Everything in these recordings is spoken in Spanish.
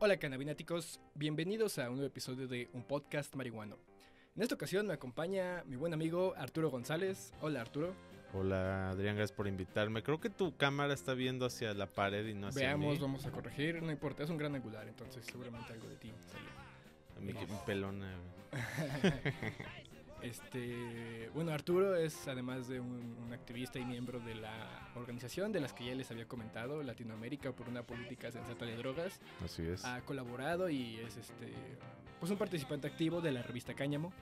Hola canabináticos, bienvenidos a un nuevo episodio de Un Podcast Marihuano. En esta ocasión me acompaña mi buen amigo Arturo González. Hola Arturo. Hola Adrián, gracias por invitarme. Creo que tu cámara está viendo hacia la pared y no hacia Veamos, vamos a corregir, no importa, es un gran angular, entonces seguramente algo de ti A mí que pelona. Este, bueno, Arturo es además de un, activista y miembro de la organización de las que ya les había comentado, Latinoamérica por una política sensata de drogas. Así es. Ha colaborado y es este, pues un participante activo de la revista Cáñamo.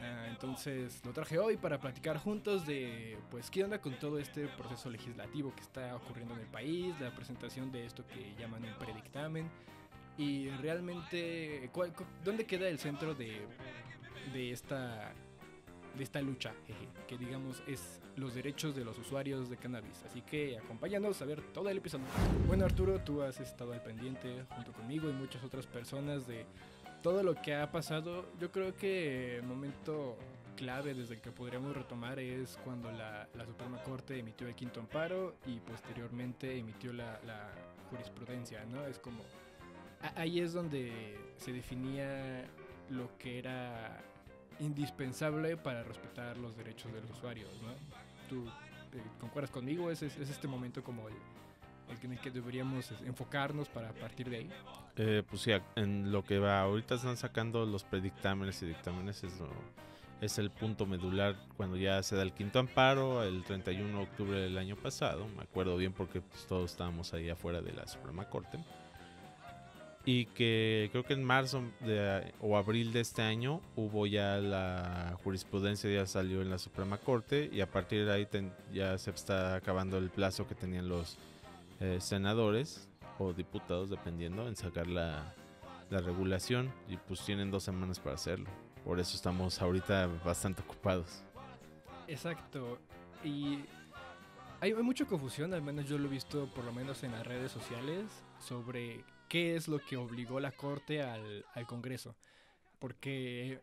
Ah, entonces lo traje hoy para platicar juntos de, pues, qué onda con todo este proceso legislativo que está ocurriendo en el país, la presentación de esto que llaman un predictamen y realmente, ¿dónde queda el centro de esta de esta lucha, que digamos es los derechos de los usuarios de cannabis. Así que acompáñanos a ver todo el episodio. Bueno Arturo, tú has estado al pendiente junto conmigo y muchas otras personas de todo lo que ha pasado. Yo creo que el momento clave desde el que podríamos retomar es cuando la, la Suprema Corte emitió el quinto amparo y posteriormente emitió la, la jurisprudencia, ¿no? Es como... Ahí es donde se definía lo que era indispensable para respetar los derechos del usuario, ¿Tú eh, concuerdas conmigo? ¿Es, este momento como el, en el que deberíamos enfocarnos para partir de ahí? Eh, pues sí, en lo que va, ahorita están sacando los predictámenes y dictámenes, es, es el punto medular cuando ya se da el quinto amparo, el 31 de octubre del año pasado, me acuerdo bien porque pues, todos estábamos ahí afuera de la Suprema Corte y que creo que en marzo o abril de este año hubo ya la jurisprudencia, ya salió en la Suprema Corte y a partir de ahí ya se está acabando el plazo que tenían los eh, senadores o diputados, dependiendo, en sacar la, la regulación y pues tienen dos semanas para hacerlo. Por eso estamos ahorita bastante ocupados. Exacto. Y hay, mucha confusión, al menos yo lo he visto por lo menos en las redes sociales, sobre qué es lo que obligó la Corte al, Congreso. Porque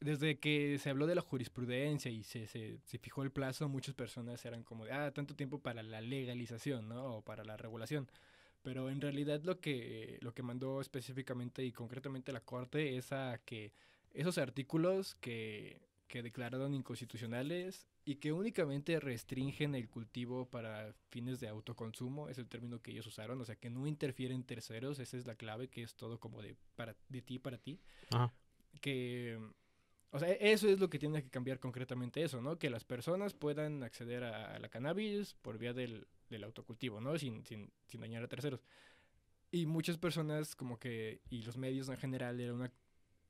desde que se habló de la jurisprudencia y se, fijó el plazo, muchas personas eran como de, ah, tanto tiempo para la legalización, ¿no? O para la regulación. Pero en realidad lo que, lo que mandó específicamente y concretamente la Corte es a que esos artículos que que declararon inconstitucionales y que únicamente restringen el cultivo para fines de autoconsumo, es el término que ellos usaron, o sea, que no interfieren terceros, esa es la clave, que es todo como de, para, de ti para ti. Que, o sea, e-, eso es lo que tiene que cambiar concretamente eso, ¿no? Que las personas puedan acceder a, la cannabis por vía del, del autocultivo, ¿no? Sin, sin, sin dañar a terceros. Y muchas personas como que, y los medios en general, era una,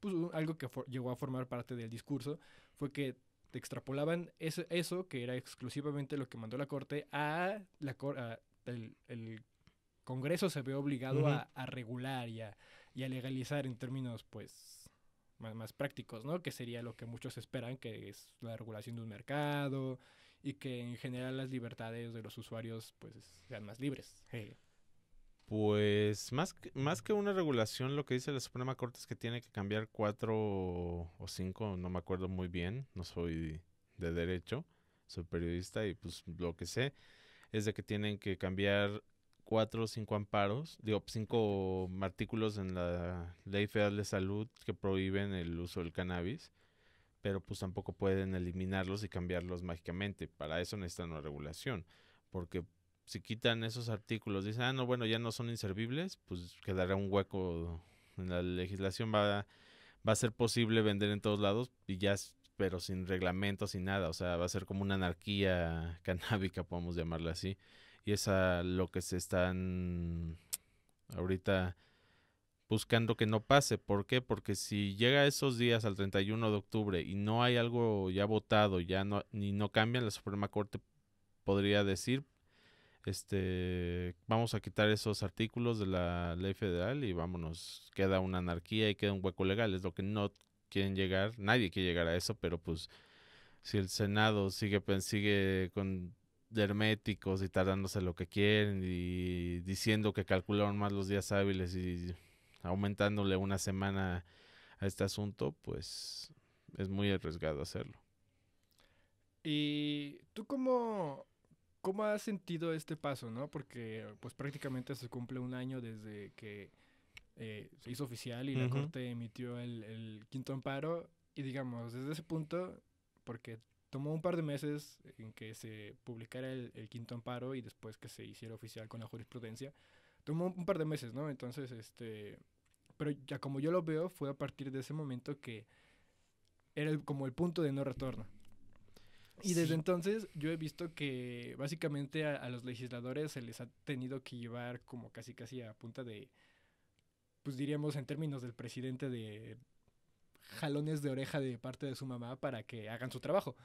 pues, algo que llegó a formar parte del discurso, fue que te extrapolaban eso, eso, que era exclusivamente lo que mandó la Corte, a la a el, Congreso se ve obligado a, regular y a, y a, legalizar en términos, pues, más, prácticos, ¿no? Que sería lo que muchos esperan, que es la regulación de un mercado y que en general las libertades de los usuarios, pues, sean más libres. Pues más, más que una regulación, lo que dice la Suprema Corte es que tiene que cambiar cuatro o cinco, no me acuerdo muy bien, no soy de derecho, soy periodista y pues lo que sé es de que tienen que cambiar cuatro o cinco amparos, digo, cinco artículos en la Ley Federal de Salud que prohíben el uso del cannabis, pero pues tampoco pueden eliminarlos y cambiarlos mágicamente, para eso necesitan una regulación, porque si quitan esos artículos, dicen, ah, no, bueno, ya no son inservibles, pues quedará un hueco en la legislación, va, va a ser posible vender en todos lados y ya, pero sin reglamentos, sin nada, o sea, va a ser como una anarquía canábica, podemos llamarla así, y es a lo que se están ahorita buscando que no pase. ¿Por qué? Porque si llega esos días al 31 de octubre y no hay algo ya votado, ya no, ni no cambian, la Suprema Corte podría decir, este, vamos a quitar esos artículos de la ley federal y vámonos, queda una anarquía y queda un hueco legal, es lo que no quieren llegar, nadie quiere llegar a eso, pero pues si el Senado sigue, sigue con herméticos y tardándose lo que quieren y diciendo que calcularon más los días hábiles y aumentándole una semana a este asunto, pues es muy arriesgado hacerlo. ¿Y tú cómo ¿Cómo has sentido este paso, no? Porque pues prácticamente se cumple un año desde que eh, se hizo oficial y la Corte emitió el, quinto amparo. Y digamos, desde ese punto, porque tomó un par de meses en que se publicara el, quinto amparo y después que se hiciera oficial con la jurisprudencia, tomó un par de meses, ¿no? Entonces, este... Pero ya como yo lo veo, fue a partir de ese momento que era como el punto de no retorno. Y desde entonces yo he visto que básicamente a, los legisladores se les ha tenido que llevar como casi casi a punta de, pues diríamos en términos del presidente, de jalones de oreja de parte de su mamá para que hagan su trabajo.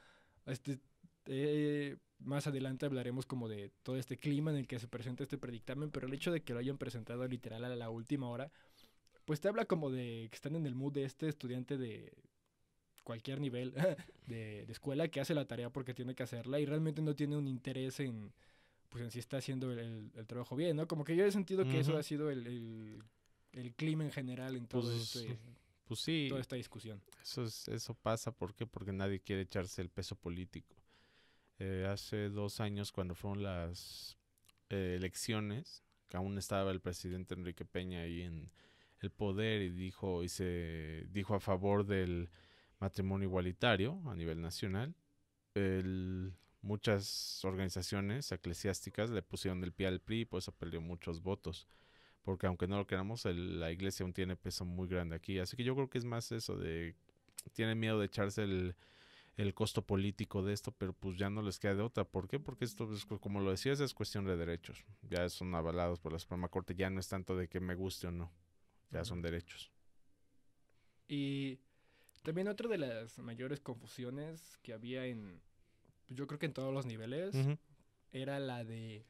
Este, eh, más adelante hablaremos como de todo este clima en el que se presenta este predictamen, pero el hecho de que lo hayan presentado literal a la última hora, pues te habla como de que están en el mood de este estudiante de cualquier nivel de, escuela que hace la tarea porque tiene que hacerla y realmente no tiene un interés en, pues en si está haciendo el, trabajo bien, ¿no? Como que yo he sentido que eso ha sido el, clima en general en todo pues, este, pues, sí. toda esta discusión. Eso, es, eso pasa, ¿por qué? Porque nadie quiere echarse el peso político. Eh, hace dos años, cuando fueron las eh, elecciones, que aún estaba el presidente Enrique Peña ahí en el poder y dijo, y se dijo a favor del matrimonio igualitario a nivel nacional. muchas organizaciones eclesiásticas le pusieron el pie al PRI y por eso perdió muchos votos. Porque aunque no lo queramos, la iglesia aún tiene peso muy grande aquí. Así que yo creo que es más eso de... Tienen miedo de echarse el, el costo político de esto, pero pues ya no les queda de otra. ¿Por qué? Porque esto, como lo decías, es cuestión de derechos. Ya son avalados por la Suprema Corte, ya no es tanto de que me guste o no, ya son derechos. Y también otra de las mayores confusiones que había en, yo creo que en todos los niveles, era la de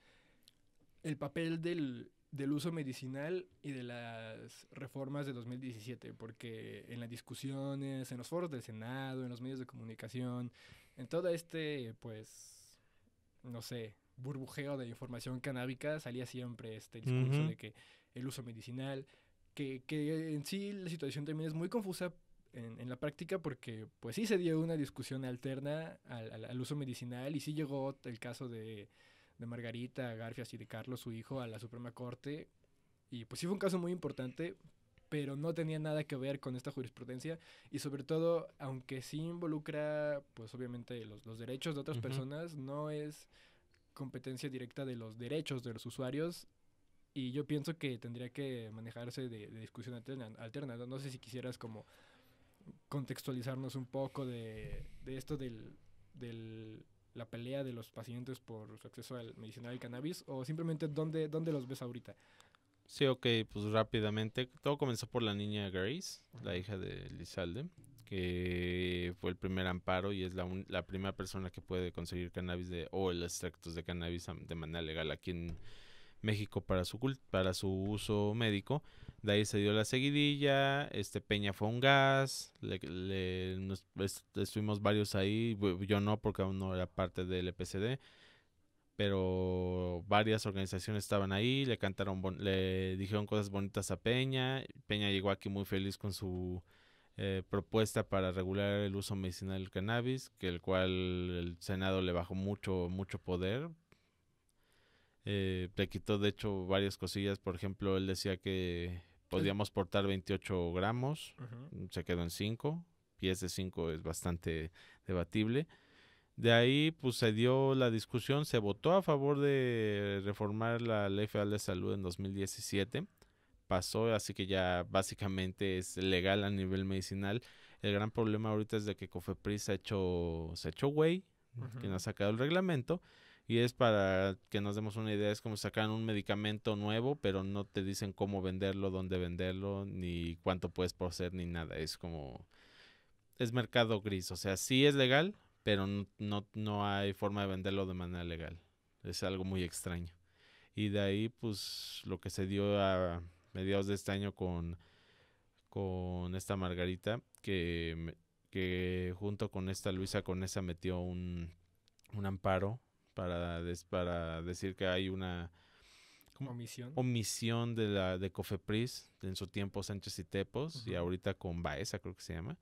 el papel del, uso medicinal y de las reformas de 2017, porque en las discusiones, en los foros del Senado, en los medios de comunicación, en todo este, pues, no sé, burbujeo de información canábica, salía siempre este discurso de que el uso medicinal, que, que en sí la situación también es muy confusa en, la práctica porque pues sí se dio una discusión alterna al, al, uso medicinal y sí llegó el caso de, Margarita Garfias y de Carlos, su hijo, a la Suprema Corte. Y pues sí fue un caso muy importante, pero no tenía nada que ver con esta jurisprudencia y sobre todo, aunque sí involucra, pues obviamente los, los derechos de otras personas, no es competencia directa de los derechos de los usuarios y yo pienso que tendría que manejarse de, discusión alterna, alterna, No sé si quisieras como contextualizarnos un poco de, de esto del, del la pelea de los pacientes por su acceso al medicinal y cannabis o simplemente dónde, dónde los ves ahorita? Sí, ok, pues rápidamente. Todo comenzó por la niña Grace, la hija de Lizalde, que fue el primer amparo y es la, la primera persona que puede conseguir cannabis de, o los extractos de cannabis de manera legal aquí en, México para su, para su uso médico. De ahí se dio la seguidilla, este Peña fue un gas, estuvimos varios ahí, yo no porque aún no era parte del EPCD, pero varias organizaciones estaban ahí, le cantaron, le dijeron cosas bonitas a Peña, Peña llegó aquí muy feliz con su eh, propuesta para regular el uso medicinal del cannabis, que el cual el Senado le bajó mucho, mucho poder, eh, le quitó de hecho varias cosillas, por ejemplo, él decía que podíamos portar 28 gramos, mm, se quedó en 5, pies de 5 es bastante debatible. De ahí pues se dio la discusión, se votó a favor de reformar la Ley Federal de Salud en 2017, pasó, así que ya básicamente es legal a nivel medicinal. El gran problema ahorita es de que Cofepris se ha hecho, se ha hecho güey, quien ha sacado el reglamento y es para que nos demos una idea, es como sacan un medicamento nuevo, pero no te dicen cómo venderlo, dónde venderlo, ni cuánto puedes poseer, ni nada. Es como... Es mercado gris, o sea, sí es legal, pero no, no, hay forma de venderlo de manera legal. Es algo muy extraño. Y de ahí, pues, lo que se dio a mediados de este año con, con esta Margarita, que, junto con esta Luisa Conesa metió un amparo para, para decir que hay una omisión, de, la, de Cofepris en su tiempo Sánchez y Tepos y ahorita con Baeza creo que se llama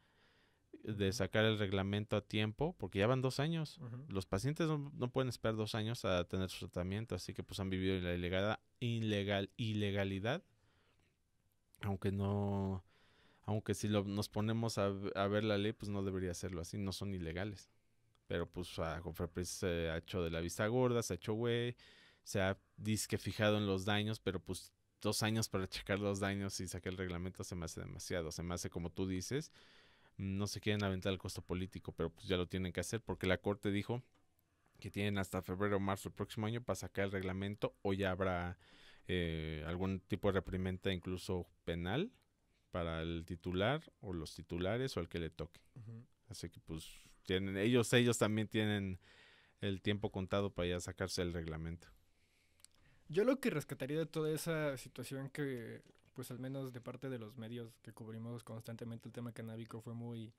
de sacar el reglamento a tiempo, porque ya van dos años. Los pacientes no, pueden esperar dos años a tener su tratamiento, así que pues han vivido en la ilegal, ilegal, ilegalidad. Aunque no, aunque si lo, nos ponemos a, a, ver la ley, pues no debería hacerlo así, no son ilegales. Pero pues a Cofrepris se ha hecho de la vista gorda, se ha hecho güey, se ha disque fijado en los daños, pero pues dos años para checar los daños y sacar el reglamento se me hace demasiado. Se me hace como tú dices, mm, no se quieren aventar el costo político, pero pues ya lo tienen que hacer porque la corte dijo que tienen hasta febrero o marzo del próximo año para sacar el reglamento o ya habrá eh, algún tipo de reprimenda incluso penal para el titular o los titulares o al que le toque. Así que pues ellos, ellos también tienen el tiempo contado para ya sacarse el reglamento. Yo lo que rescataría de toda esa situación que, pues al menos de parte de los medios que cubrimos constantemente el tema canábico fue muy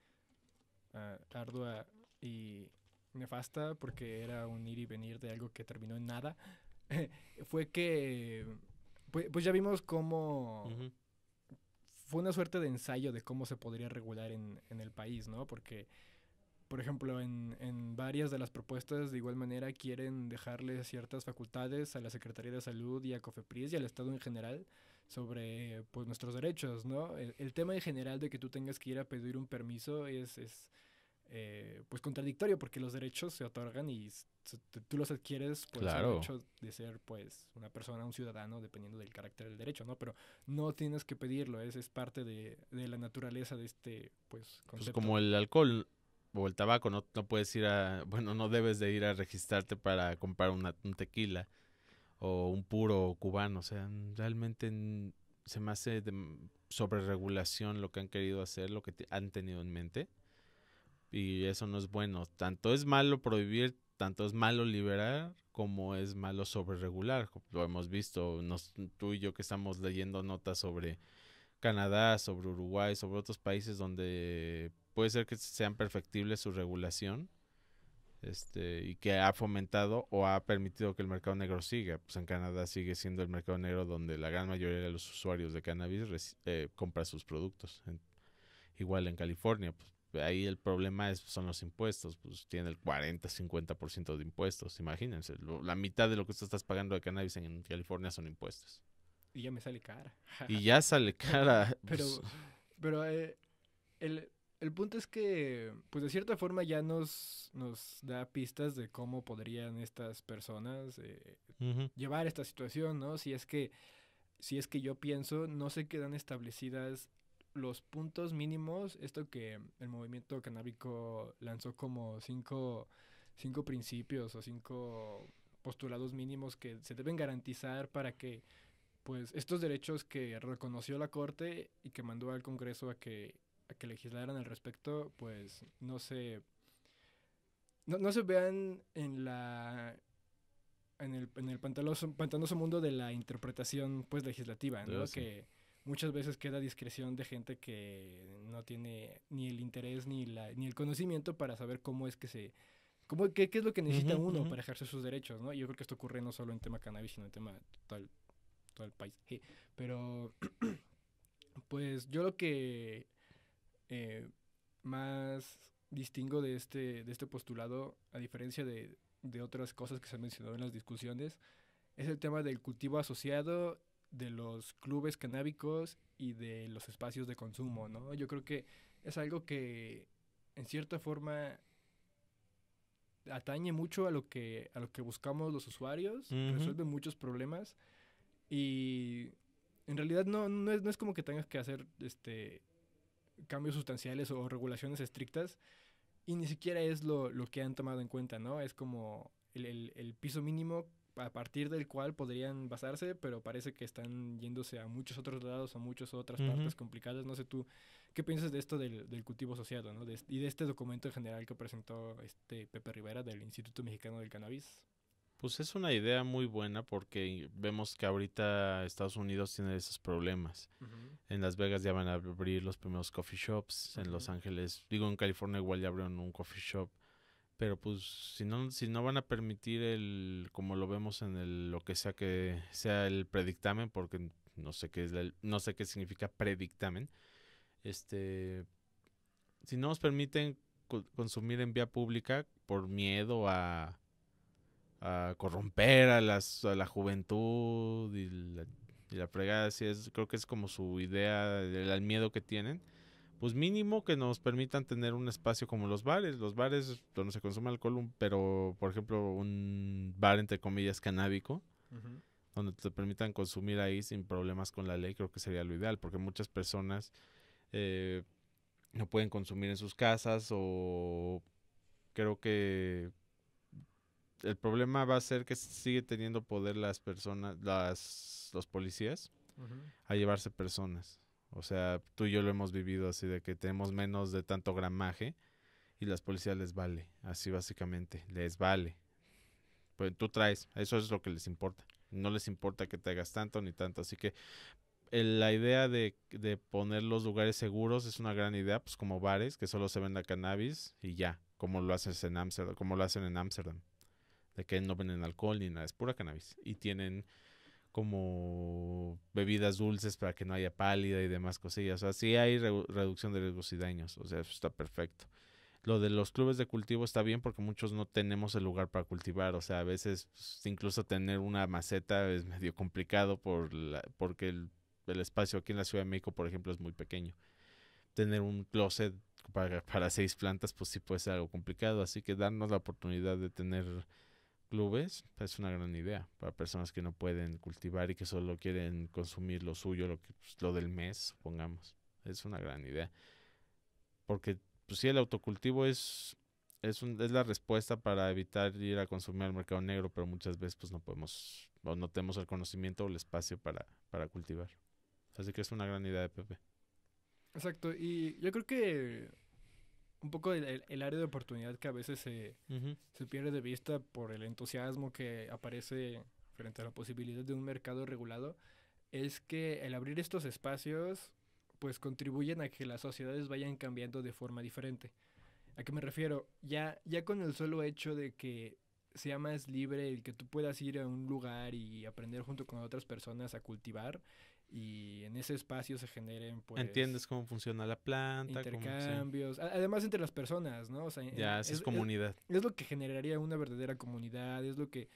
ah, ardua y nefasta porque era un ir y venir de algo que terminó en nada, fue que, pues, ya vimos cómo... Fue una suerte de ensayo de cómo se podría regular en, en el país, ¿no? Porque por ejemplo, en, en, varias de las propuestas de igual manera quieren dejarle ciertas facultades a la Secretaría de Salud y a COFEPRIS y al Estado en general sobre pues, nuestros derechos, ¿no? El, tema en general de que tú tengas que ir a pedir un permiso es, eh, pues contradictorio porque los derechos se otorgan y tú los adquieres por el hecho de ser pues una persona, un ciudadano, dependiendo del carácter del derecho, ¿no? Pero no tienes que pedirlo, es, es parte de, la naturaleza de este pues, pues concepto. como el alcohol, o el tabaco, no, puedes ir a, bueno, no debes de ir a registrarte para comprar una, un tequila o un puro cubano, o sea, realmente se me hace de sobreregulación lo que han querido hacer, lo que han tenido en mente y eso no es bueno, tanto es malo prohibir, tanto es malo liberar como es malo sobreregular, lo hemos visto, tú y yo que estamos leyendo notas sobre Canadá, sobre Uruguay, sobre otros países donde puede ser que sean perfectibles su regulación este, y que ha fomentado o ha permitido que el mercado negro siga. Pues en Canadá sigue siendo el mercado negro donde la gran mayoría de los usuarios de cannabis eh, compra sus productos. igual en California, pues ahí el problema es, pues, son los impuestos, pues tiene el 40-50% de impuestos, imagínense, la mitad de lo que tú estás pagando de cannabis en, California son impuestos. Y ya me sale cara. y ya sale cara. Pero, pues, pero eh, el, el punto es que, pues de cierta forma ya nos, nos da pistas de cómo podrían estas personas eh, llevar esta situación, ¿no? Si es que, si es que yo pienso, no se quedan establecidas los puntos mínimos, esto que el movimiento canábico lanzó como cinco, cinco principios o cinco postulados mínimos que se deben garantizar para que pues estos derechos que reconoció la Corte y que mandó al Congreso a que a que legislaran al respecto, pues no se, no, se vean en la en el, en el pantanoso, mundo de la interpretación pues legislativa, ¿no? Que muchas veces queda discreción de gente que no tiene ni el interés ni la ni el conocimiento para saber cómo es que se cómo qué, es lo que necesita uno para ejercer sus derechos, ¿no? Yo creo que esto ocurre no solo en tema cannabis, sino en tema total todo el país. pero pues yo lo que eh, más distingo de este, de este postulado, a diferencia de, de otras cosas que se han mencionado en las discusiones, es el tema del cultivo asociado, de los clubes canábicos y de los espacios de consumo, ¿no? Yo creo que es algo que en cierta forma atañe mucho a lo que, a lo que buscamos los usuarios, resuelve muchos problemas y en realidad no, no, es, como que tengas que hacer este cambios sustanciales o regulaciones estrictas y ni siquiera es lo, lo que han tomado en cuenta, ¿no? Es como el, el, piso mínimo a partir del cual podrían basarse, pero parece que están yéndose a muchos otros lados, a muchas otras partes complicadas. No sé tú, ¿qué piensas de esto del, del cultivo asociado ¿no? y de este documento en general que presentó este Pepe Rivera del Instituto Mexicano del Cannabis? Pues es una idea muy buena porque vemos que ahorita Estados Unidos tiene esos problemas. En Las Vegas ya van a abrir los primeros coffee shops, en Los Ángeles, digo en California igual ya abrieron un coffee shop, pero pues si no si no van a permitir el como lo vemos en el lo que sea que sea el predictamen porque no sé qué es no sé qué significa predictamen. Este si no nos permiten consumir en vía pública por miedo a a corromper a, las, a la juventud y la, y es, creo que es como su idea, del miedo que tienen. Pues mínimo que nos permitan tener un espacio como los bares, los bares donde se consume alcohol, pero por ejemplo un bar entre comillas canábico, donde te permitan consumir ahí sin problemas con la ley, creo que sería lo ideal, porque muchas personas eh, no pueden consumir en sus casas o creo que el problema va a ser que sigue teniendo poder las personas, las, los policías, a llevarse personas. O sea, tú y yo lo hemos vivido así de que tenemos menos de tanto gramaje y las policías les vale, así básicamente, les vale. Pues tú traes, eso es lo que les importa. No les importa que te hagas tanto ni tanto, así que la idea de, poner los lugares seguros es una gran idea, pues como bares que solo se venda cannabis y ya, como lo haces en Amsterdam, como lo hacen en Ámsterdam de que no venden alcohol ni nada, es pura cannabis. Y tienen como bebidas dulces para que no haya pálida y demás cosillas. O sea, sí hay reducción de riesgos y daños, o sea, eso está perfecto. Lo de los clubes de cultivo está bien porque muchos no tenemos el lugar para cultivar, o sea, a veces pues, incluso tener una maceta es medio complicado por porque el, espacio aquí en la Ciudad de México, por ejemplo, es muy pequeño. Tener un closet para, para seis plantas, pues sí puede ser algo complicado, así que darnos la oportunidad de tener clubes pues, es una gran idea para personas que no pueden cultivar y que solo quieren consumir lo suyo, lo, que, pues, lo del mes, pongamos. Es una gran idea. Porque pues, sí, el autocultivo es, es, un, es la respuesta para evitar ir a consumir al mercado negro, pero muchas veces pues no podemos o no tenemos el conocimiento o el espacio para, para cultivar. Así que es una gran idea de Pepe. Exacto, y yo creo que un poco el, área de oportunidad que a veces se, pierde de vista por el entusiasmo que aparece frente a la posibilidad de un mercado regulado, es que el abrir estos espacios pues contribuyen a que las sociedades vayan cambiando de forma diferente. ¿A qué me refiero? Ya, ya con el solo hecho de que sea más libre y que tú puedas ir a un lugar y aprender junto con otras personas a cultivar y en ese espacio se generen pues entiendes cómo funciona la planta intercambios además entre las personas no ya es, comunidad es, lo que generaría una verdadera comunidad es lo que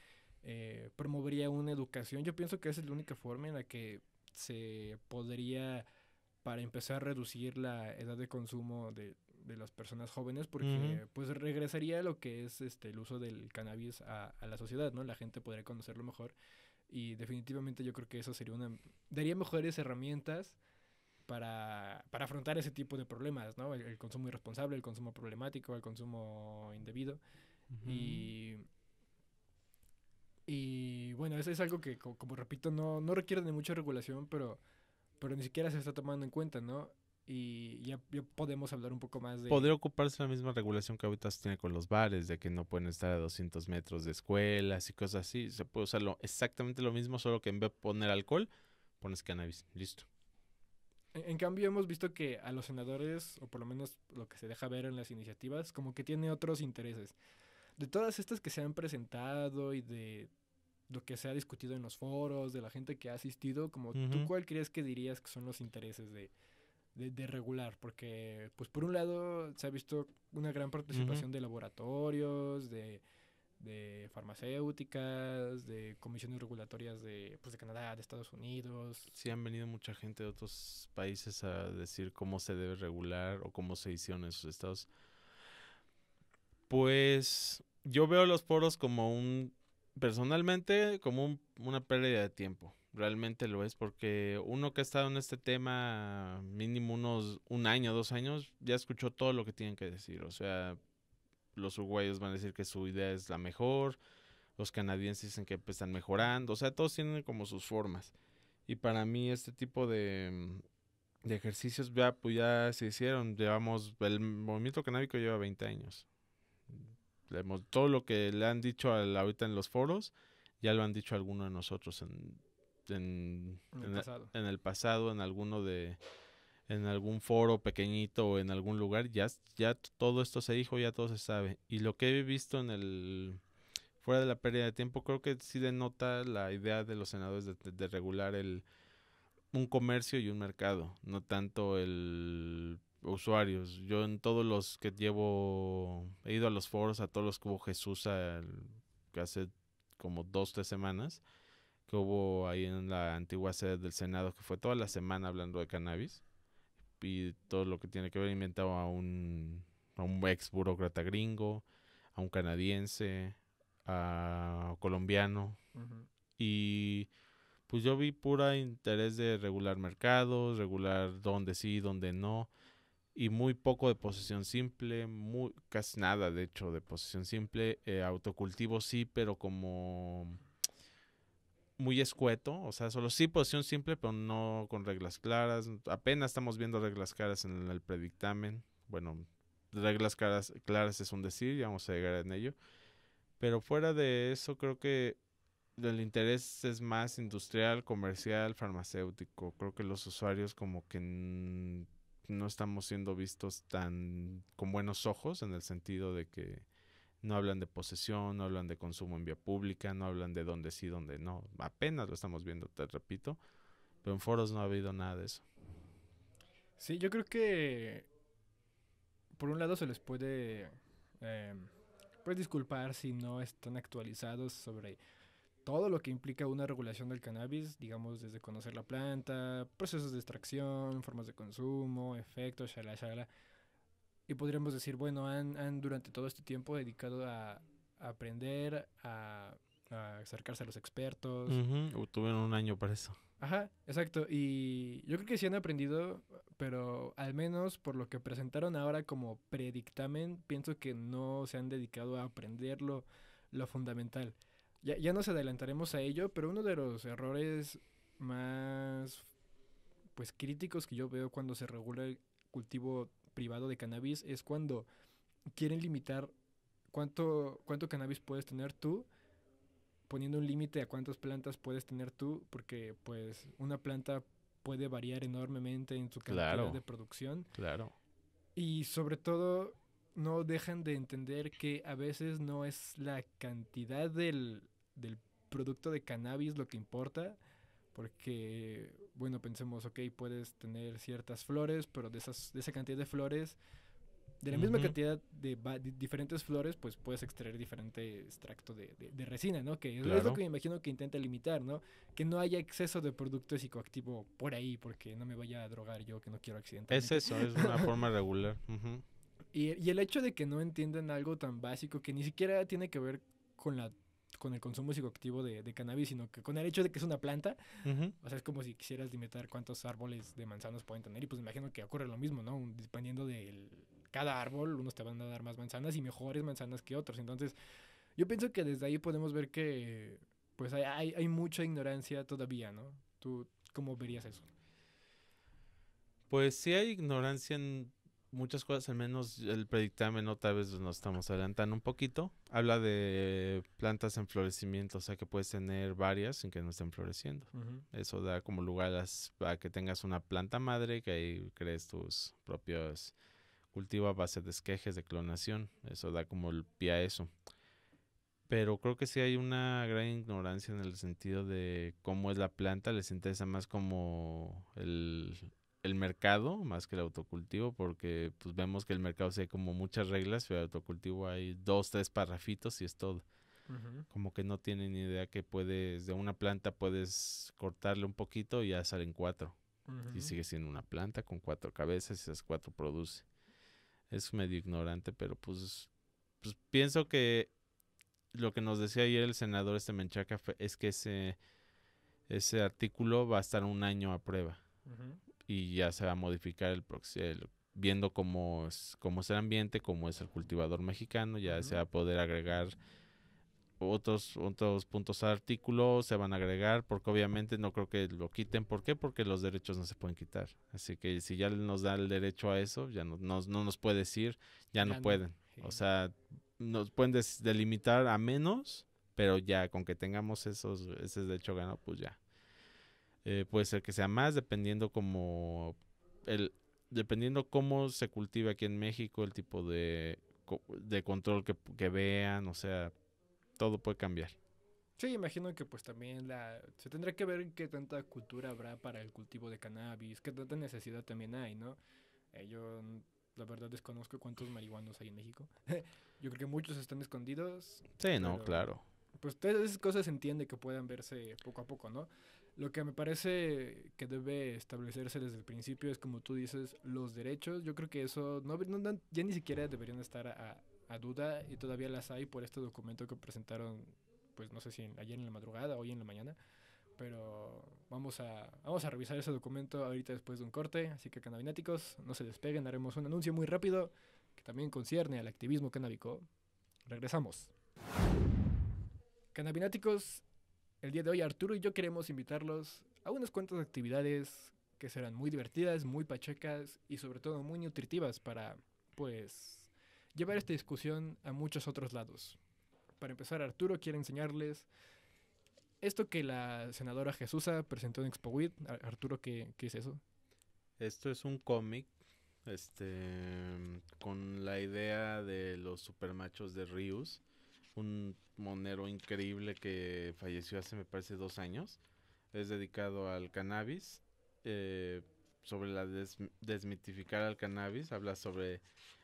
eh, promovería una educación yo pienso que esa es la única forma en la que se podría para empezar a reducir la edad de consumo de, de las personas jóvenes porque pues regresaría lo que es este el uso del cannabis a la sociedad no la gente podría conocerlo mejor y definitivamente yo creo que eso sería una... Daría mejores herramientas para, afrontar ese tipo de problemas, ¿no? El, consumo irresponsable, el consumo problemático, el consumo indebido. Y... bueno, eso es algo que, como, como repito, no, no requiere de mucha regulación, pero, pero ni siquiera se está tomando en cuenta, ¿no? y ya, podemos hablar un poco más de... Podría ocuparse la misma regulación que ahorita se tiene con los bares, de que no pueden estar a 200 metros de escuelas y cosas así. Se puede usar exactamente lo mismo, solo que en vez de poner alcohol, pones cannabis. Listo. En, cambio, hemos visto que a los senadores, o por lo menos lo que se deja ver en las iniciativas, como que tiene otros intereses. De todas estas que se han presentado y de lo que se ha discutido en los foros, de la gente que ha asistido, como tú cuál crees que dirías que son los intereses de de, regular, porque pues por un lado se ha visto una gran participación de laboratorios, de, farmacéuticas, de comisiones regulatorias de, pues, de Canadá, de Estados Unidos. Sí, han venido mucha gente de otros países a decir cómo se debe regular o cómo se hicieron en sus estados. Pues yo veo los poros como un, personalmente, como un, una pérdida de tiempo realmente lo es, porque uno que ha estado en este tema mínimo unos un año, dos años, ya escuchó todo lo que tienen que decir. O sea, los uruguayos van a decir que su idea es la mejor, los canadienses dicen que pues, están mejorando, o sea, todos tienen como sus formas. Y para mí este tipo de, mm, ejercicios ya, pues, ya se hicieron, llevamos, el movimiento canábico lleva 20 años. Todo lo que le han dicho ahorita en los foros, ya lo han dicho algunos de nosotros en en, el pasado. en, alguno de en algún foro pequeñito o en algún lugar, ya, ya todo esto se dijo, ya todo se sabe. Y lo que he visto en el fuera de la pérdida de tiempo, creo que sí denota la idea de los senadores de, regular el un comercio y un mercado, no tanto el usuarios. Yo en todos los que llevo, he ido a los foros, a todos los que hubo Jesús hace como dos, tres semanas, que hubo ahí en la antigua sede del Senado, que fue toda la semana hablando de cannabis y todo lo que tiene que ver, inventado a un, a un ex burócrata gringo, a un canadiense, a colombiano. Y pues yo vi pura interés de regular mercados, regular dónde sí, dónde no, y muy poco de posición simple, muy, casi nada de hecho de posición simple, eh, autocultivo sí, pero como muy escueto, o sea, solo sí posición simple, pero no con reglas claras. Apenas estamos viendo reglas claras en el predictamen. Bueno, reglas claras, claras es un decir, ya vamos a llegar en ello. Pero fuera de eso, creo que el interés es más industrial, comercial, farmacéutico. Creo que los usuarios como que no estamos siendo vistos tan con buenos ojos en el sentido de que no hablan de posesión, no hablan de consumo en vía pública, no hablan de dónde sí, dónde no. Apenas lo estamos viendo, te repito, pero en foros no ha habido nada de eso. Sí, yo creo que por un lado se les puede eh, pues disculpar si no están actualizados sobre todo lo que implica una regulación del cannabis, digamos desde conocer la planta, procesos de extracción, formas de consumo, efectos, shala shala. Y podríamos decir, bueno, han, durante todo este tiempo dedicado a, aprender, a, acercarse a los expertos. O Tuvieron un año para eso. Ajá, exacto. Y yo creo que sí han aprendido, pero al menos por lo que presentaron ahora como predictamen, pienso que no se han dedicado a aprender lo, fundamental. Ya, ya nos adelantaremos a ello, pero uno de los errores más pues críticos que yo veo cuando se regula el cultivo privado de cannabis es cuando quieren limitar cuánto, cuánto cannabis puedes tener tú, poniendo un límite a cuántas plantas puedes tener tú, porque pues una planta puede variar enormemente en su cantidad de producción. Claro. Y sobre todo no dejan de entender que a veces no es la cantidad del, del producto de cannabis lo que importa, porque bueno, pensemos, ok, puedes tener ciertas flores, pero de, esas, esa cantidad de flores, de la misma cantidad de, diferentes flores, pues puedes extraer diferente extracto de, resina, ¿no? Que es lo que me imagino que intenta limitar, ¿no? Que no haya exceso de producto psicoactivo por ahí, porque no me vaya a drogar yo que no quiero accidentes Es eso, es una forma regular. y, y el hecho de que no entiendan algo tan básico que ni siquiera tiene que ver con la con el consumo psicoactivo de, cannabis, sino que con el hecho de que es una planta, o sea, es como si quisieras limitar cuántos árboles de manzanas pueden tener, y pues me imagino que ocurre lo mismo, ¿no? Disponiendo dependiendo de cada árbol, unos te van a dar más manzanas y mejores manzanas que otros, entonces yo pienso que desde ahí podemos ver que pues hay, hay mucha ignorancia todavía, ¿no? ¿Tú cómo verías eso? Pues sí hay ignorancia en muchas cosas, al menos el predictamen, ¿no? tal vez nos estamos adelantando un poquito. Habla de plantas en florecimiento, o sea que puedes tener varias sin que no estén floreciendo. Eso da como lugar a, que tengas una planta madre, que ahí crees tus propios cultivos a base de esquejes, de clonación. Eso da como el pie a eso. Pero creo que sí hay una gran ignorancia en el sentido de cómo es la planta. Les interesa más como el, el mercado más que el autocultivo, porque pues vemos que el mercado hay como muchas reglas, pero el autocultivo hay dos, tres parrafitos y es todo. Como que no tienen ni idea que puedes, de una planta puedes cortarle un poquito y ya salen cuatro. Y sigues siendo una planta con cuatro cabezas y esas cuatro produce. Es medio ignorante, pero pues, pues pienso que lo que nos decía ayer el senador este Menchaca es que ese, ese artículo va a estar un año a prueba y ya se va a modificar el, el viendo cómo es, cómo es el ambiente, cómo es el cultivador mexicano, ya se va a poder agregar otros, otros puntos artículos, se van a agregar, porque obviamente no creo que lo quiten. ¿Por qué? Porque los derechos no se pueden quitar. Así que si ya nos da el derecho a eso, ya no, no, nos puede decir, ya, no, pueden. O sea, nos pueden delimitar a menos, pero ya con que tengamos esos, ese derecho ganado, pues ya. Eh, puede ser que sea más dependiendo como el dependiendo cómo se cultiva aquí en México el tipo de, de control que, que vean o sea todo puede cambiar Sí, imagino que pues también la se tendrá que ver qué tanta cultura habrá para el cultivo de cannabis, qué tanta necesidad también hay, ¿no? Eh, yo la verdad desconozco cuántos marihuanos hay en México. yo creo que muchos están escondidos. Sí, no, claro. Pues todas esas cosas se entiende que puedan verse poco a poco, ¿no? Lo que me parece que debe establecerse desde el principio es, como tú dices, los derechos. Yo creo que eso no, ya ni siquiera deberían estar a, duda y todavía las hay por este documento que presentaron, pues no sé si ayer en la madrugada, o hoy en la mañana. Pero vamos a, vamos a revisar ese documento ahorita después de un corte. Así que canabináticos, no se despeguen, haremos un anuncio muy rápido que también concierne al activismo cannábico. Regresamos. Canabináticos... El día de hoy Arturo y yo queremos invitarlos a unas cuantas actividades que serán muy divertidas, muy pachecas y sobre todo muy nutritivas para, pues, llevar esta discusión a muchos otros lados. Para empezar, Arturo quiere enseñarles esto que la senadora Jesusa presentó en ExpoWit. Arturo, ¿qué, es eso? Esto es un cómic este con la idea de los supermachos de Rius un monero increíble que falleció hace, me parece, dos años. Es dedicado al cannabis. Eh, sobre la desmitificar al cannabis. Habla sobre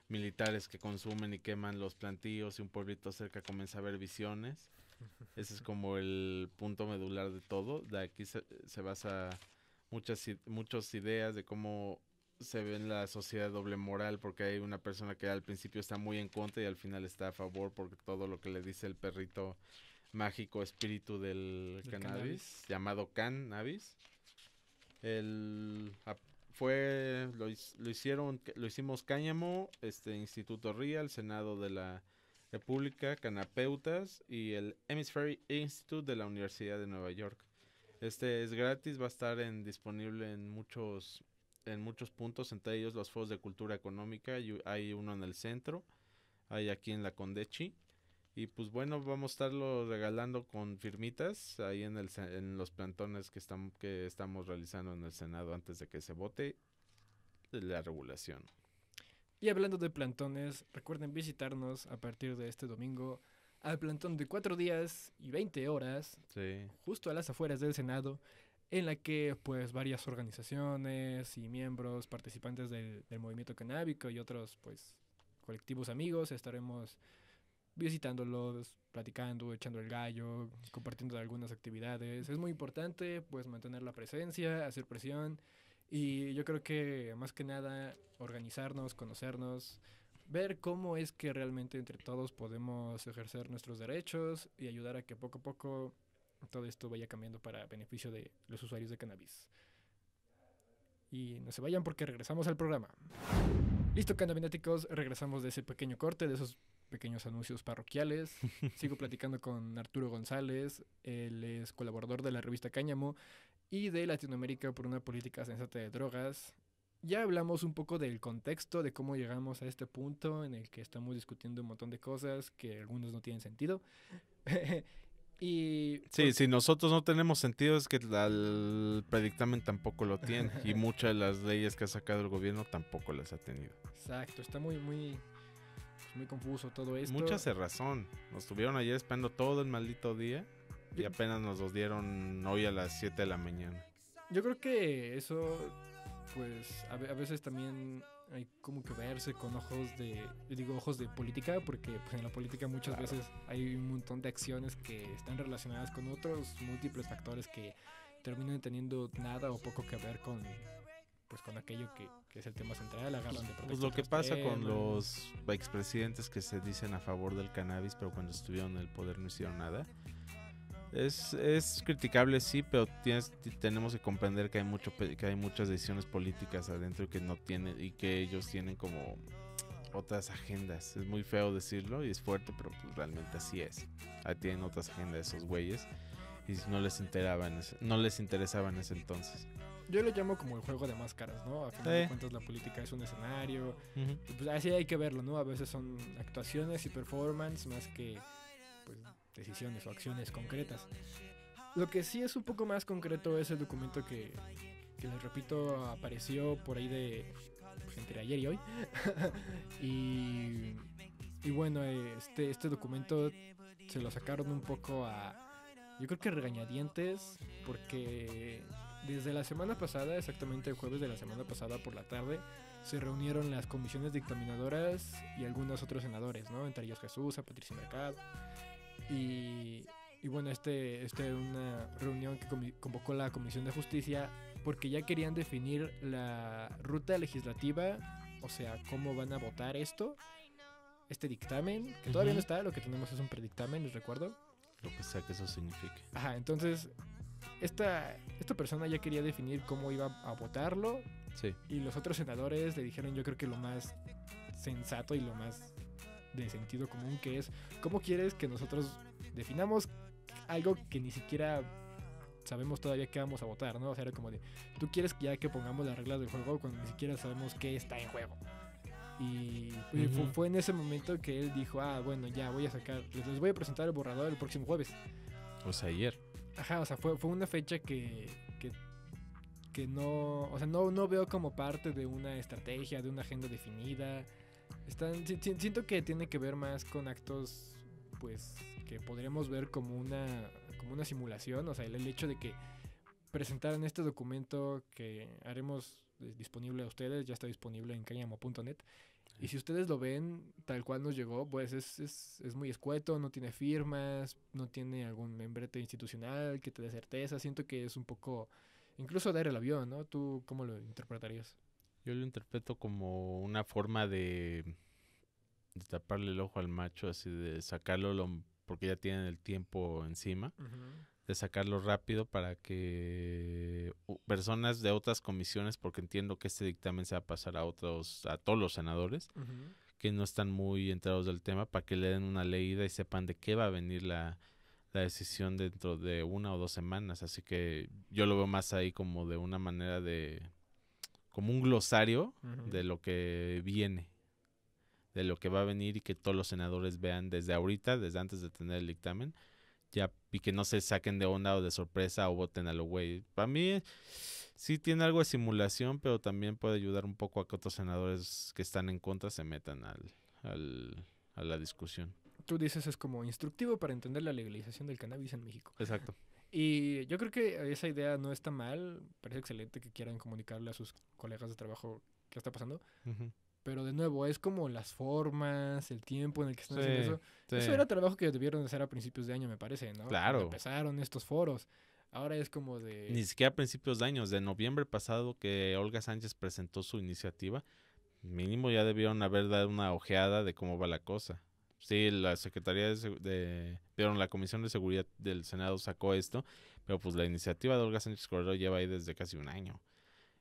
militares que consumen y queman los plantíos y un pueblito cerca comienza a ver visiones. Ese es como el punto medular de todo. De aquí se, se basa muchas, muchas ideas de cómo se ve en la sociedad doble moral porque hay una persona que al principio está muy en contra y al final está a favor porque todo lo que le dice el perrito mágico espíritu del, cannabis, llamado cannabis el fue lo, hicieron lo hicimos cáñamo este instituto ría el senado de la república canapeutas y el hemisphere institute de la universidad de nueva york este es gratis va a estar en, disponible en muchos en muchos puntos, entre ellos los foros de cultura económica, hay uno en el centro, hay aquí en la Condechi. Y pues bueno, vamos a estarlo regalando con firmitas ahí en, el, en los plantones que, estamos que estamos realizando en el Senado antes de que se vote la regulación. Y hablando de plantones, recuerden visitarnos a partir de este domingo al plantón de cuatro días y 20 horas, justo a las afueras del Senado, en la que pues varias organizaciones y miembros participantes del, movimiento canábico y otros pues colectivos amigos estaremos visitándolos, platicando, echando el gallo, compartiendo algunas actividades. Es muy importante pues mantener la presencia, hacer presión y yo creo que más que nada organizarnos, conocernos, ver cómo es que realmente entre todos podemos ejercer nuestros derechos y ayudar a que poco a poco todo esto vaya cambiando para beneficio de los usuarios de cannabis. Y no se vayan porque regresamos al programa. Listo, cannabinéticos, regresamos de ese pequeño corte, de esos pequeños anuncios parroquiales. Sigo platicando con Arturo González, él es colaborador de la revista Cáñamo y de Latinoamérica por una política sensata de drogas. Ya hablamos un poco del contexto, de cómo llegamos a este punto en el que estamos discutiendo un montón de cosas que algunos no tienen sentido. Y, sí, si nosotros no tenemos sentido es que el predictamen tampoco lo tiene y muchas de las leyes que ha sacado el gobierno tampoco las ha tenido. Exacto, está muy, muy, pues, muy confuso todo esto. Mucha razón. nos estuvieron ayer esperando todo el maldito día y apenas nos los dieron hoy a las 7 de la mañana. Yo creo que eso, pues a veces también hay como que verse con ojos de, digo ojos de política, porque pues, en la política muchas veces hay un montón de acciones que están relacionadas con otros múltiples factores que terminan teniendo nada o poco que ver con pues con aquello que, es el tema central, la pues, de Pues lo que pasa con los expresidentes que se dicen a favor del cannabis, pero cuando estuvieron en el poder no hicieron nada. Es, es criticable, sí, pero tienes, tenemos que comprender que hay, mucho, que hay muchas decisiones políticas adentro que no tienen y que ellos tienen como otras agendas. Es muy feo decirlo y es fuerte, pero pues realmente así es. Ahí tienen otras agendas esos güeyes y no les, interesaban no les en ese entonces. Yo lo llamo como el juego de máscaras, ¿no? A final de cuentas la política es un escenario. pues así hay que verlo, ¿no? A veces son actuaciones y performance más que decisiones o acciones concretas. Lo que sí es un poco más concreto es el documento que, que les repito, apareció por ahí de pues, entre ayer y hoy. y, bueno, este, este documento se lo sacaron un poco a, yo creo que regañadientes, porque desde la semana pasada, exactamente el jueves de la semana pasada por la tarde, se reunieron las comisiones dictaminadoras y algunos otros senadores, ¿no? Entre ellos Jesús, a Patricia Mercado, y, bueno, este, este una reunión que convocó la Comisión de Justicia porque ya querían definir la ruta legislativa, o sea, cómo van a votar esto, este dictamen, que todavía no está, lo que tenemos es un predictamen, les recuerdo. Lo que sea que eso signifique. Ajá, entonces esta, esta persona ya quería definir cómo iba a votarlo. Y los otros senadores le dijeron yo creo que lo más sensato y lo más de sentido común que es cómo quieres que nosotros definamos algo que ni siquiera sabemos todavía que vamos a votar, ¿no? O sea, era como de, tú quieres ya que pongamos las reglas del juego cuando ni siquiera sabemos qué está en juego. Y fue, en ese momento que él dijo, ah, bueno, ya voy a sacar, les, voy a presentar el borrador el próximo jueves. O sea, ayer. Ajá, o sea, fue, una fecha que, que, no, o sea, no, no veo como parte de una estrategia, de una agenda definida. Están, siento que tiene que ver más con actos, pues, que podremos ver como una, como una simulación. O sea, el, hecho de que presentaran este documento que haremos eh, disponible a ustedes, ya está disponible en cañamo.net. Y si ustedes lo ven tal cual nos llegó, pues es, es, muy escueto, no tiene firmas, no tiene algún membrete institucional que te dé certeza. Siento que es un poco, incluso dar el avión, ¿no? ¿Tú cómo lo interpretarías? Yo lo interpreto como una forma de, taparle el ojo al macho, así de sacarlo, lo, porque ya tienen el tiempo encima, de sacarlo rápido para que personas de otras comisiones, porque entiendo que este dictamen se va a pasar a otros, a todos los senadores, que no están muy enterados del tema, para que le den una leída y sepan de qué va a venir la decisión dentro de una o dos semanas. Así que yo lo veo más ahí como de una manera de como un glosario de lo que viene, de lo que va a venir y que todos los senadores vean desde ahorita, desde antes de tener el dictamen, ya y que no se saquen de onda o de sorpresa o voten a lo güey. Para mí sí tiene algo de simulación, pero también puede ayudar un poco a que otros senadores que están en contra se metan al, al, a la discusión. Tú dices es como instructivo para entender la legalización del cannabis en México. Exacto. Y yo creo que esa idea no está mal. Parece excelente que quieran comunicarle a sus colegas de trabajo qué está pasando. Pero de nuevo, es como las formas, el tiempo en el que están haciendo eso. Eso era trabajo que debieron hacer a principios de año, me parece, ¿no? Claro. empezaron estos foros. Ahora es como de... Ni siquiera a principios de año de noviembre pasado que Olga Sánchez presentó su iniciativa, mínimo ya debieron haber dado una ojeada de cómo va la cosa. Sí, la Secretaría de, la Comisión de Seguridad del Senado sacó esto, pero pues la iniciativa de Olga Sánchez Cordero lleva ahí desde casi un año.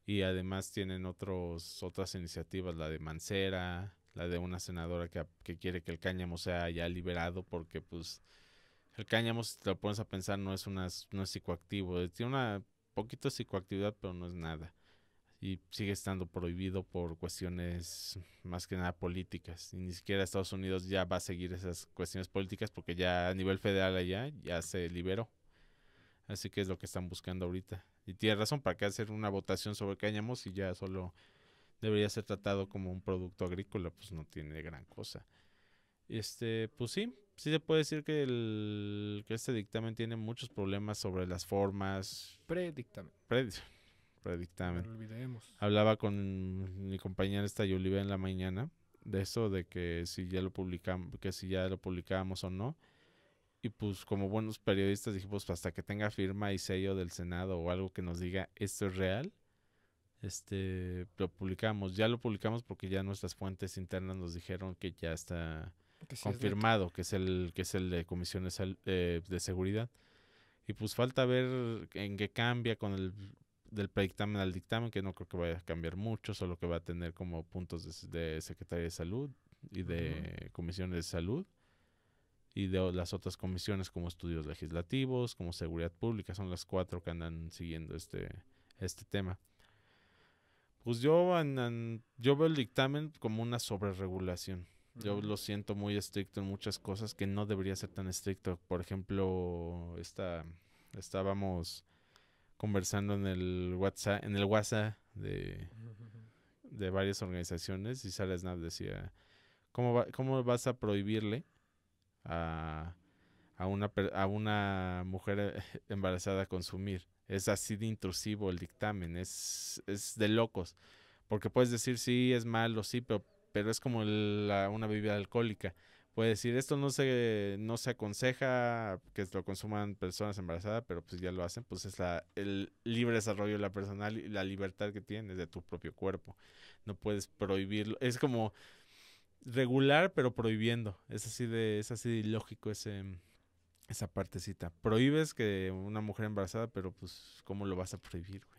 Y además tienen otros, otras iniciativas, la de Mancera, la de una senadora que, quiere que el cáñamo sea ya liberado porque pues el cáñamo, si te lo pones a pensar, no es, una, no es psicoactivo. Tiene una poquito psicoactividad, pero no es nada y sigue estando prohibido por cuestiones más que nada políticas. Y ni siquiera Estados Unidos ya va a seguir esas cuestiones políticas porque ya a nivel federal allá ya se liberó. Así que es lo que están buscando ahorita. Y tiene razón para qué hacer una votación sobre cañamos y ya solo debería ser tratado como un producto agrícola, pues no tiene gran cosa. Este, pues sí, sí se puede decir que, el, que este dictamen tiene muchos problemas sobre las formas. Predictamen. Predictamen dictamen. Hablaba con mi compañera esta Yuliva en la mañana de eso, de que si ya lo publicamos, que si ya lo publicábamos o no. Y pues como buenos periodistas dijimos, pues, hasta que tenga firma y sello del Senado o algo que nos diga esto es real, este lo publicamos. Ya lo publicamos porque ya nuestras fuentes internas nos dijeron que ya está confirmado, que es el que es el de comisiones eh, de seguridad. Y pues falta ver en qué cambia con el del predictamen al dictamen, que no creo que vaya a cambiar mucho, solo que va a tener como puntos de, de Secretaría de Salud y de Comisiones de Salud y de las otras comisiones como estudios legislativos, como seguridad pública, son las cuatro que andan siguiendo este, este tema. Pues yo, yo veo el dictamen como una sobreregulación. Yo lo siento muy estricto en muchas cosas que no debería ser tan estricto. Por ejemplo, esta, estábamos conversando en el WhatsApp, en el WhatsApp de, varias organizaciones y Sara Snap decía, ¿cómo, cómo vas a prohibirle a, una, a una mujer embarazada consumir? Es así de intrusivo el dictamen, es, es de locos, porque puedes decir sí, es malo, sí, pero, pero es como una bebida alcohólica puede decir, esto no se, no se aconseja que lo consuman personas embarazadas, pero pues ya lo hacen, pues es la, el libre desarrollo de la personal y la libertad que tienes de tu propio cuerpo. No puedes prohibirlo, es como regular pero prohibiendo, es así de, es así de ilógico ese, esa partecita. Prohíbes que una mujer embarazada, pero pues ¿cómo lo vas a prohibir, güey?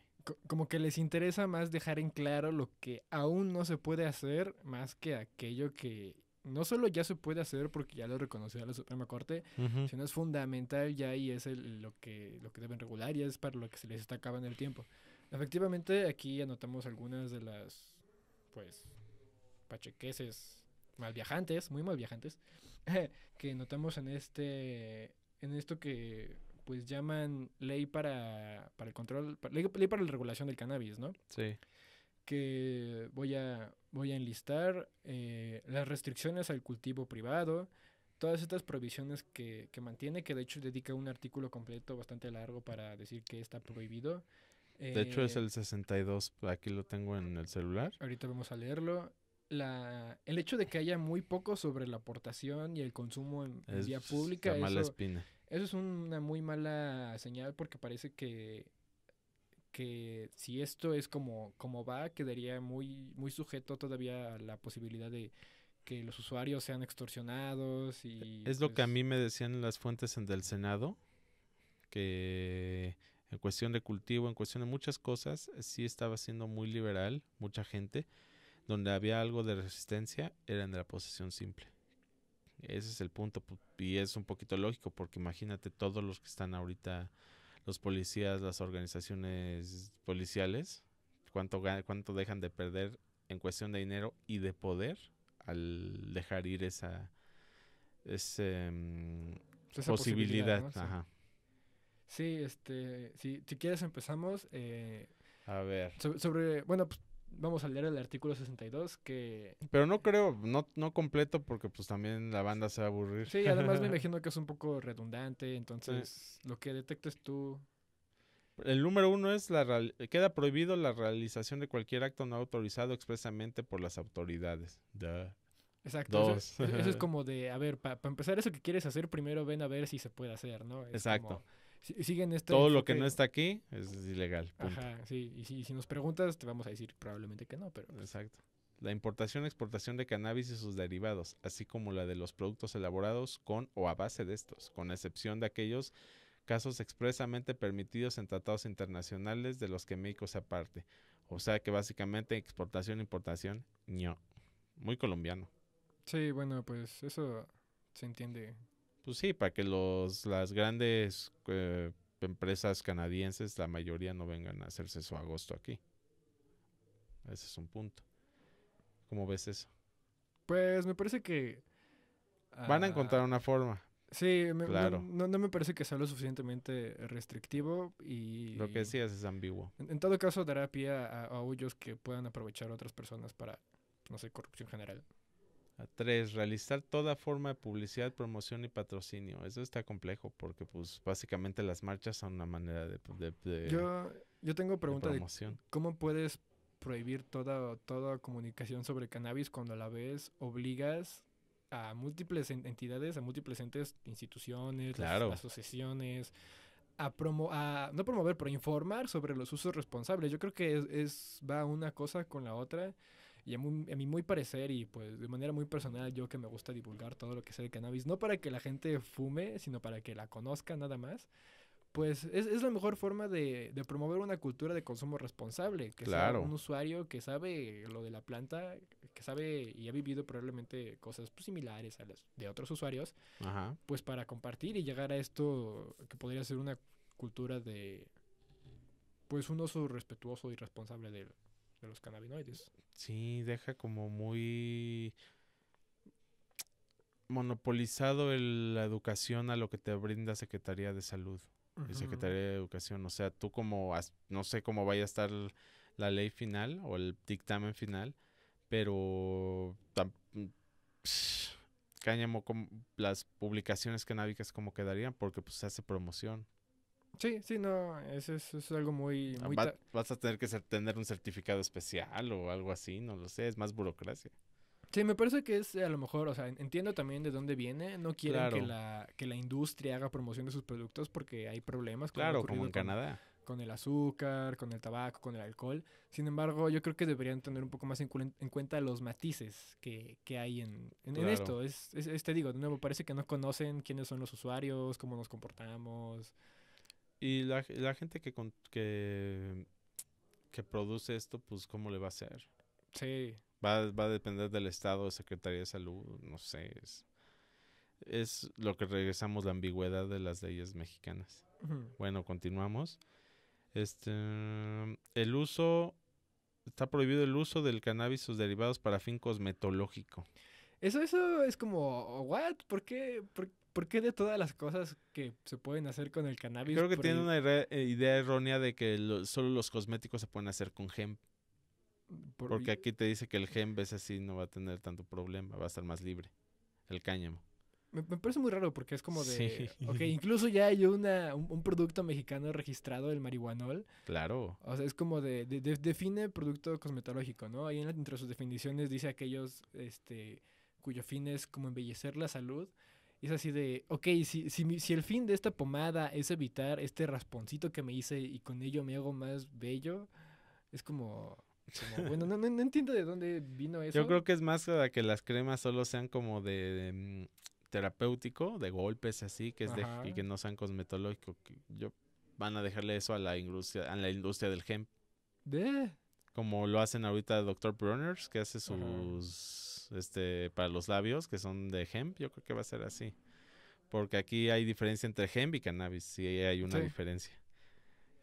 como que les interesa más dejar en claro lo que aún no se puede hacer más que aquello que no solo ya se puede hacer porque ya lo reconoció la Suprema Corte, sino es fundamental ya y es lo, que, lo que deben regular y es para lo que se les está acabando el tiempo. Efectivamente, aquí anotamos algunas de las, pues, pachequeses mal viajantes, muy mal viajantes, que notamos en este, en esto que pues llaman ley para, el control, ley, para la regulación del cannabis, ¿no? Sí. Que voy a, voy a enlistar eh, las restricciones al cultivo privado, todas estas provisiones que, mantiene, que de hecho dedica un artículo completo bastante largo para decir que está prohibido. de hecho es eh, el 62, aquí lo tengo en el celular. Ahorita vamos a leerlo. La, el hecho de que haya muy poco sobre la aportación y el consumo en, vía pública. La mala espina. Eso es una muy mala señal porque parece que que si esto es como, como va, quedaría muy, muy sujeto todavía a la posibilidad de que los usuarios sean extorsionados y... Es lo que a pues mí me decían las fuentes en del Senado, que en cuestión de cultivo, en cuestión de muchas cosas, sí estaba siendo muy liberal, mucha gente, donde había algo de resistencia, era en la posesión simple. Ese es el punto, y es un poquito lógico, porque imagínate todos los que están ahorita los policías, las organizaciones policiales, cuánto, cuánto dejan de perder en cuestión de dinero y de poder al dejar ir esa, mm, pues posibilidad. Sí, este, si, quieres empezamos. Eh, a ver. Sobre, bueno, pues Vamos a leer el artículo 62 que... Pero no creo, no, no completo porque pues también la banda se va a aburrir. Sí, además me imagino que es un poco redundante, entonces lo que detectes tú... El número uno es la queda prohibido la realización de cualquier acto no autorizado expresamente por las autoridades. Exacto. Eso, es como de, a ver, para empezar eso que quieres hacer, primero ven a ver si se puede hacer, ¿no? Exacto. Este Todo lo que no está aquí es, ilegal. Ajá, sí. Y si, nos preguntas, te vamos a decir probablemente que no, pero. Pues Exacto. La importación exportación de cannabis y sus derivados, así como la de los productos elaborados con o a base de estos, con excepción de aquellos casos expresamente permitidos en tratados internacionales de los que México se aparte. O sea que básicamente exportación, importación, ño. Muy colombiano. Sí, bueno, pues eso se entiende pues sí, para que los, las grandes eh, empresas canadienses, la mayoría no vengan a hacerse su agosto aquí. Ese es un punto. ¿Cómo ves eso? Pues me parece que... Van a encontrar ah, una forma. Sí, no, me parece que sea lo suficientemente restrictivo y... Lo que decías es ambiguo. En, todo caso, dará pie a, a, que puedan aprovechar otras personas para, no sé, corrupción general. Tres, Realizar toda forma de publicidad, promoción y patrocinio. Eso está complejo porque pues básicamente las marchas son una manera de... Pues, yo, yo tengo pregunta de, cómo puedes prohibir toda, toda comunicación sobre cannabis cuando a la vez obligas a múltiples entidades, a múltiples entes, instituciones, asociaciones, a, promo a no promover, pero informar sobre los usos responsables. Yo creo que es, es va una cosa con la otra. Y a, mí muy parecer y pues de manera muy personal, yo que me gusta divulgar todo lo que sé de cannabis, no para que la gente fume, sino para que la conozca nada más, pues es, la mejor forma de, promover una cultura de consumo responsable, que claro. un usuario que sabe lo de la planta, que sabe y ha vivido probablemente cosas pues, similares a las de otros usuarios, pues para compartir y llegar a esto que podría ser una cultura de pues un oso respetuoso y responsable del, de los cannabinoides. Sí, deja como muy monopolizado la educación a lo que te brinda Secretaría de Salud y Secretaría de Educación. O sea, tú como, no sé cómo vaya a estar la ley final o el dictamen final, pero mm, cáñamo con las publicaciones canábicas como quedarían porque pues se hace promoción. Sí, sí, no, eso es, algo muy... Ah, vas a tener que tener un certificado especial o algo así, no lo sé, es más burocracia. Sí, me parece que es a lo mejor, o sea, entiendo también de dónde viene, no quieren que, la, que la industria haga promoción de sus productos porque hay problemas. claro, como en Canadá. Con el azúcar, con el tabaco, con el alcohol. Sin embargo, yo creo que deberían tener un poco más en, cuenta los matices que, que hay en, esto. Es, es, es, te digo, de nuevo, parece que no conocen quiénes son los usuarios, cómo nos comportamos. Y la, la gente que, con, que, que produce esto, pues, ¿cómo le va a hacer? Sí. Va, va a depender del Estado, Secretaría de Salud, no sé. Es, lo que regresamos la ambigüedad de las leyes mexicanas. Bueno, continuamos. Este, el uso está prohibido el uso del cannabis sus derivados para fin cosmetológico. Eso eso es como what, ¿por qué por, ¿Por qué de todas las cosas que se pueden hacer con el cannabis? Creo que tiene una eh, idea errónea de que solo los cosméticos se pueden hacer con hemp. porque aquí te dice que el hemp es así, no va a tener tanto problema, va a estar más libre. El cáñamo. Me, parece muy raro porque es como de... Sí. incluso ya hay una, un, producto mexicano registrado, el marihuanol. Claro. O sea, es como de, define producto cosmetológico, ¿no? Ahí entre sus definiciones dice aquellos este, cuyo fin es como embellecer la salud es así de, ok, si, si, si el fin de esta pomada es evitar este rasponcito que me hice y con ello me hago más bello, es como... bueno, no, no, entiendo de dónde vino eso. Yo creo que es más que las cremas solo sean como de, mm, terapéutico, de golpes así, que es de, y que no sean cosmetológicos. Que yo van a dejarle eso a la industria, a la industria del gem. De. Como lo hacen ahorita Dr. Bruners, que hace sus este, para los labios, que son de hemp, yo creo que va a ser así. Porque aquí hay diferencia entre hemp y cannabis, sí hay una diferencia.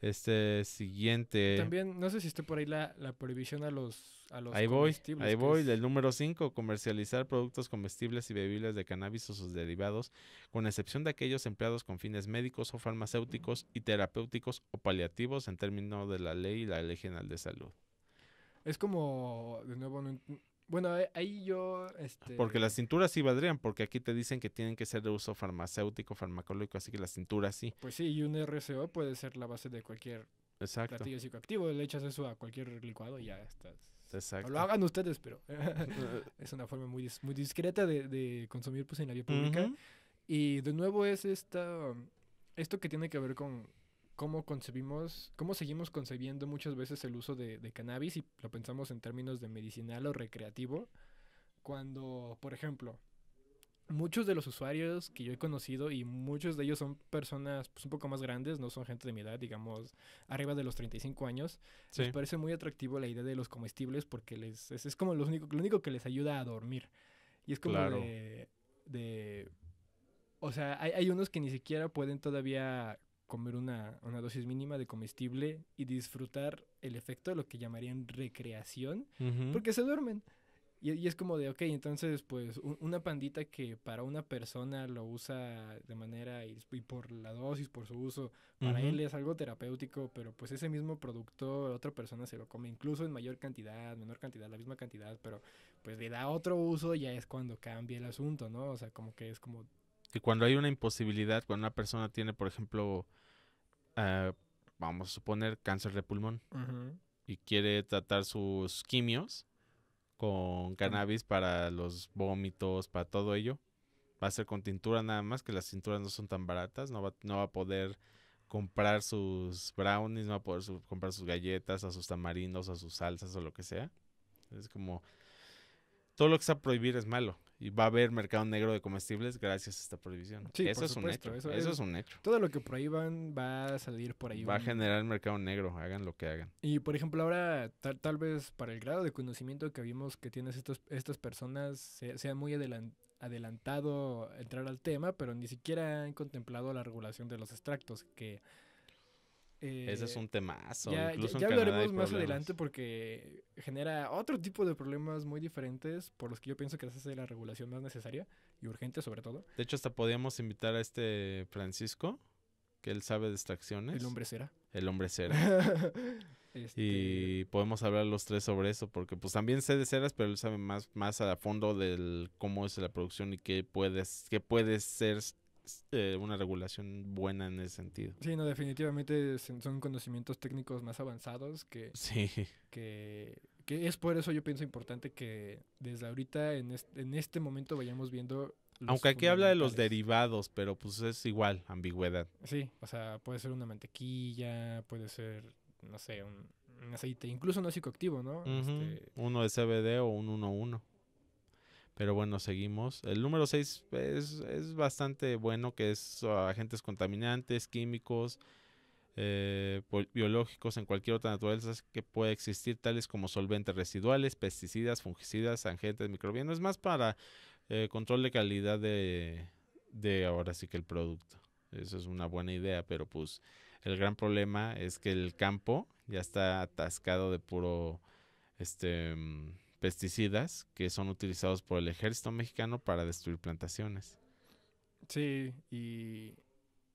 Este siguiente. También, no sé si esté por ahí la, prohibición a los, a los ahí Voy, ahí voy, número 5, comercializar productos comestibles y bebibles de cannabis o sus derivados, con excepción de aquellos empleados con fines médicos o farmacéuticos y terapéuticos o paliativos en términos de la ley la ley general de salud. Es como, de nuevo, no, bueno, ahí yo... Este porque las cinturas sí valdrían, porque aquí te dicen que tienen que ser de uso farmacéutico, farmacológico, así que las cinturas sí. Pues sí, y un RCO puede ser la base de cualquier platillo psicoactivo. Le echas eso a cualquier licuado y ya estás. Exacto. lo hagan ustedes, pero es una forma muy, muy discreta de, consumir pues, en la vía pública. Y de nuevo es esta, esto que tiene que ver con cómo concebimos, cómo seguimos concebiendo muchas veces el uso de, cannabis y lo pensamos en términos de medicinal o recreativo, cuando, por ejemplo, muchos de los usuarios que yo he conocido y muchos de ellos son personas pues, un poco más grandes, no son gente de mi edad, digamos, arriba de los 35 años, les parece muy atractivo la idea de los comestibles porque les, es, como lo único, lo único que les ayuda a dormir. Y es como de, de... O sea, hay, hay unos que ni siquiera pueden todavía comer una, una, dosis mínima de comestible y disfrutar el efecto de lo que llamarían recreación, porque se duermen. Y, es como de, ok, entonces, pues, una pandita que para una persona lo usa de manera, y, por la dosis, por su uso, para él es algo terapéutico, pero pues ese mismo producto, otra persona se lo come, incluso en mayor cantidad, menor cantidad, la misma cantidad, pero pues le da otro uso, ya es cuando cambia el asunto, ¿no? O sea, como que es como... Que cuando hay una imposibilidad, cuando una persona tiene, por ejemplo, eh, vamos a suponer, cáncer de pulmón y quiere tratar sus quimios con em. cannabis para los vómitos, para todo ello. Va a ser con tintura nada más, que las tinturas no son tan baratas, no va, a poder comprar sus brownies, no va a poder comprar sus galletas, a sus tamarindos, a sus salsas o lo que sea. Es como todo lo que está prohibir es malo. Y va a haber mercado negro de comestibles gracias a esta prohibición. Sí, eso, es supuesto, un hecho, eso, es, un hecho. Todo lo que prohíban va a salir por ahí. Va a generar mercado negro, hagan lo que hagan. Y por ejemplo, ahora tal, vez para el grado de conocimiento que vimos que tienes estos, estas personas, se, sea muy adelantado entrar al tema, pero ni siquiera han contemplado la regulación de los extractos, que ese es eh, un temazo. Ya, Incluso ya, ya hablaremos más adelante porque genera otro tipo de problemas muy diferentes por los que yo pienso que se hace la regulación más necesaria y urgente sobre todo. De hecho, hasta podíamos invitar a este Francisco, que él sabe de extracciones. El hombre cera. El hombre cera. Este y podemos hablar los tres sobre eso porque pues también sé de ceras, pero él sabe más, más a fondo del cómo es la producción y qué puedes, qué puede ser eh, una regulación buena en ese sentido. Sí, no, definitivamente son conocimientos técnicos más avanzados que... Sí. Que, es por eso yo pienso importante que desde ahorita, en este, momento, vayamos viendo aunque aquí habla de los derivados, pero pues es igual, ambigüedad. Sí, o sea, puede ser una mantequilla, puede ser, no sé, un, aceite, incluso no psicoactivo, este ¿no? Uno de CBD o un 1-1. Pero bueno, seguimos. El número 6 es, bastante bueno, que es ah, agentes contaminantes, químicos, eh, biológicos en cualquier otra naturaleza que pueda existir, tales como solventes residuales, pesticidas, fungicidas, agentes microbianos. Es más para eh, control de calidad de, de ahora sí que el producto. Eso es una buena idea, pero pues el gran problema es que el campo ya está atascado de puro este mm, pesticidas que son utilizados por el ejército mexicano para destruir plantaciones. Sí, y,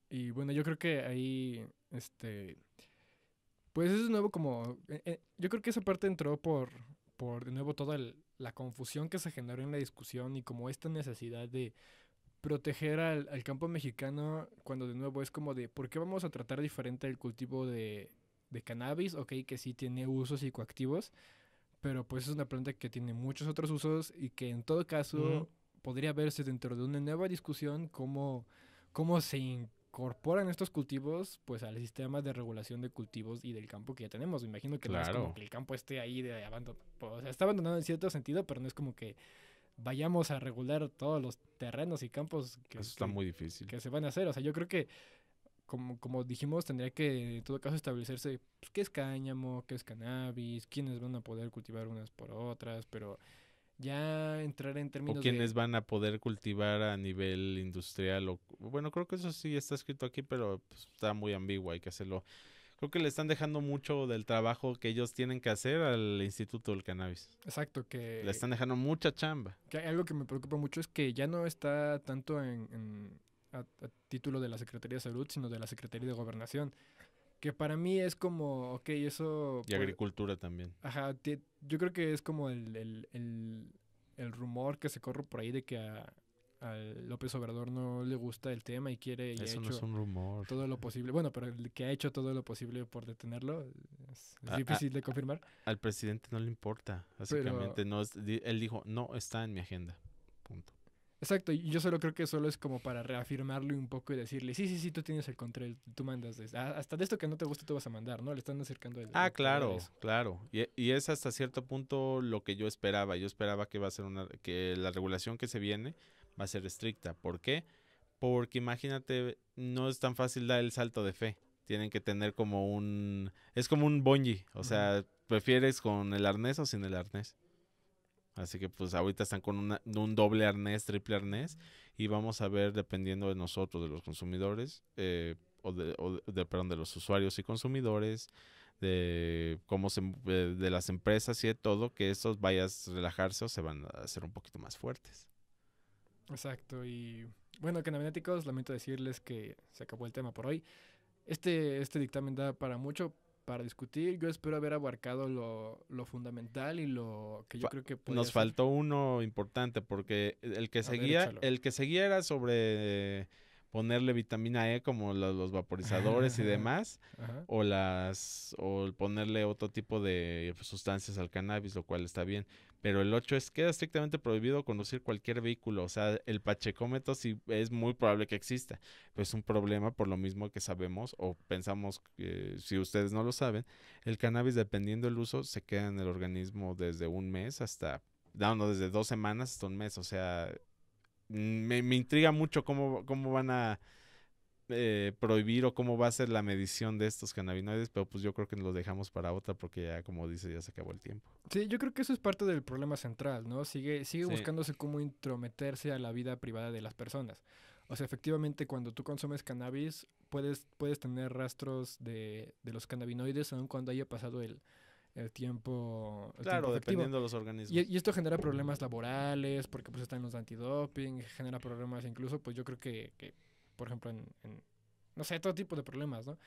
y bueno, yo creo que ahí, este, pues es nuevo como, eh, eh, yo creo que esa parte entró por, por de nuevo toda la confusión que se generó en la discusión y como esta necesidad de proteger al, campo mexicano cuando de nuevo es como de, ¿por qué vamos a tratar diferente el cultivo de, de cannabis? Ok, que sí tiene usos psicoactivos, pero pues es una planta que tiene muchos otros usos y que en todo caso podría verse dentro de una nueva discusión cómo, cómo se incorporan estos cultivos pues al sistema de regulación de cultivos y del campo que ya tenemos. Me imagino que no es como que el campo esté ahí de abandono. O sea, está abandonado en cierto sentido, pero no es como que vayamos a regular todos los terrenos y campos que, Eso muy difícil. que se van a hacer. O sea, yo creo que como, como dijimos, tendría que en todo caso establecerse pues, qué es cáñamo, qué es cannabis, quiénes van a poder cultivar unas por otras, pero ya entrar en términos o quiénes van a poder cultivar a nivel industrial o bueno creo que eso sí está escrito aquí pero pues, está muy ambiguo hay que hacerlo creo que le están dejando mucho del trabajo que ellos tienen que hacer al Instituto del Cannabis. Exacto, que... Le están dejando mucha chamba. Que algo que me preocupa mucho es que ya no está tanto en, a, título de la Secretaría de Salud, sino de la Secretaría de Gobernación que para mí es como, ok, eso... Y agricultura también. Ajá, yo creo que es como el, el, el, el, rumor que se corre por ahí de que a, López Obrador no le gusta el tema y quiere... Y eso ha hecho no es un rumor. Todo lo posible, bueno, pero el que ha hecho todo lo posible por detenerlo es, difícil de confirmar. Al presidente no le importa, básicamente. no él dijo, no está en mi agenda, punto. Exacto, yo solo creo que solo es como para reafirmarlo un poco y decirle, sí, sí, sí, tú tienes el control, tú mandas, hasta de esto que no te gusta tú vas a mandar, ¿no? Le están acercando el... Ah, claro, claro. Y, es hasta cierto punto lo que yo esperaba. Yo esperaba que va a ser una, que la regulación que se viene va a ser estricta. ¿Por qué? Porque imagínate, no es tan fácil dar el salto de fe. Tienen que tener como un... Es como un bungee, o sea, ¿prefieres con el arnés o sin el arnés? Así que pues ahorita están con un doble arnés, triple arnés y vamos a ver dependiendo de nosotros, de los consumidores eh, o, de, o perdón, de los usuarios y consumidores, de cómo se, de, las empresas y de todo, que estos vayas a relajarse o se van a hacer un poquito más fuertes. Exacto, y bueno, canabináticos, lamento decirles que se acabó el tema por hoy. Este, este dictamen da para mucho, para discutir. Yo espero haber abarcado lo, fundamental y lo que yo creo que nos faltó uno importante porque el que seguía el que seguía era sobre ponerle vitamina E como los, vaporizadores y demás, o las o ponerle otro tipo de sustancias al cannabis, lo cual está bien. Pero el 8 es queda estrictamente prohibido conducir cualquier vehículo, o sea, el pachecómetro sí es muy probable que exista, pero es un problema por lo mismo que sabemos o pensamos que, si ustedes no lo saben, el cannabis dependiendo del uso se queda en el organismo desde un mes hasta no, no, desde dos semanas hasta un mes, o sea, Mm, me, intriga mucho cómo, cómo van a eh, prohibir o cómo va a ser la medición de estos cannabinoides, pero pues yo creo que nos los dejamos para otra porque ya, como dice, ya se acabó el tiempo. Sí, yo creo que eso es parte del problema central, ¿no? Sigue, sigue buscándose cómo intrometerse a la vida privada de las personas. O sea, efectivamente, cuando tú consumes cannabis, puedes, puedes tener rastros de, de los cannabinoides aun cuando haya pasado el, el tiempo. claro, dependiendo de los e, organismos. Y, esto genera problemas laborales, porque pues están los antidoping, genera problemas incluso, pues yo creo que, por ejemplo, en, no sé, todo tipo de problemas, ¿no?